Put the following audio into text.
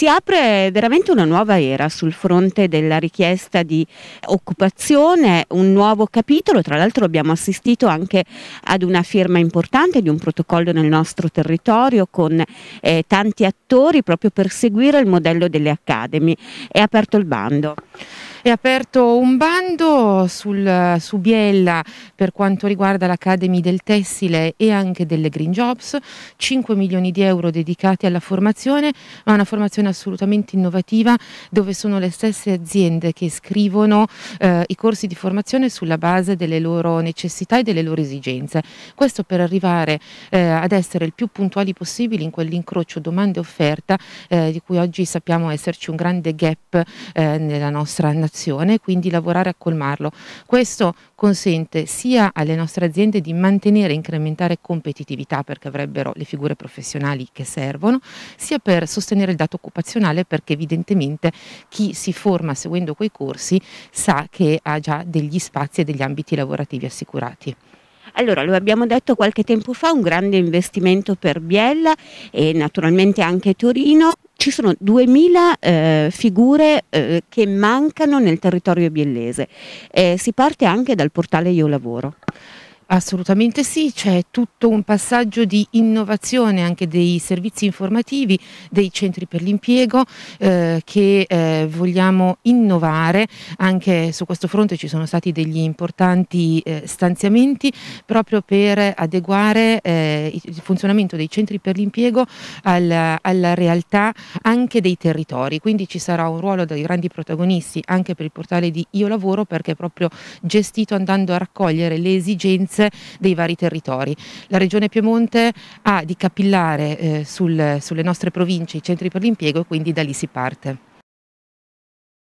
si apre veramente una nuova era sul fronte della richiesta di occupazione, un nuovo capitolo, tra l'altro abbiamo assistito anche ad una firma importante di un protocollo nel nostro territorio con eh, tanti attori proprio per seguire il modello delle Academy. È aperto il bando. È aperto un bando sul, su Biella per quanto riguarda l'Academy del Tessile e anche delle Green Jobs, 5 milioni di euro dedicati alla formazione, ma una formazione assolutamente innovativa dove sono le stesse aziende che scrivono eh, i corsi di formazione sulla base delle loro necessità e delle loro esigenze. Questo per arrivare eh, ad essere il più puntuali possibili in quell'incrocio domande offerta eh, di cui oggi sappiamo esserci un grande gap eh, nella nostra nazione situazione e quindi lavorare a colmarlo. Questo consente sia alle nostre aziende di mantenere e incrementare competitività perché avrebbero le figure professionali che servono, sia per sostenere il dato occupazionale perché evidentemente chi si forma seguendo quei corsi sa che ha già degli spazi e degli ambiti lavorativi assicurati. Allora, lo abbiamo detto qualche tempo fa, un grande investimento per Biella e naturalmente anche Torino ci sono 2000 eh, figure eh, che mancano nel territorio biellese. Eh, si parte anche dal portale Io Lavoro. Assolutamente sì, c'è tutto un passaggio di innovazione anche dei servizi informativi, dei centri per l'impiego eh, che eh, vogliamo innovare, anche su questo fronte ci sono stati degli importanti eh, stanziamenti proprio per adeguare eh, il funzionamento dei centri per l'impiego alla, alla, realtà anche dei territori, quindi ci sarà un ruolo dei grandi protagonisti anche per il portale di Io Lavoro perché è proprio gestito andando a raccogliere le esigenze esigenze dei vari territori. La Regione Piemonte ha di capillare eh, sul, sulle nostre province i centri per l'impiego e quindi da lì si parte.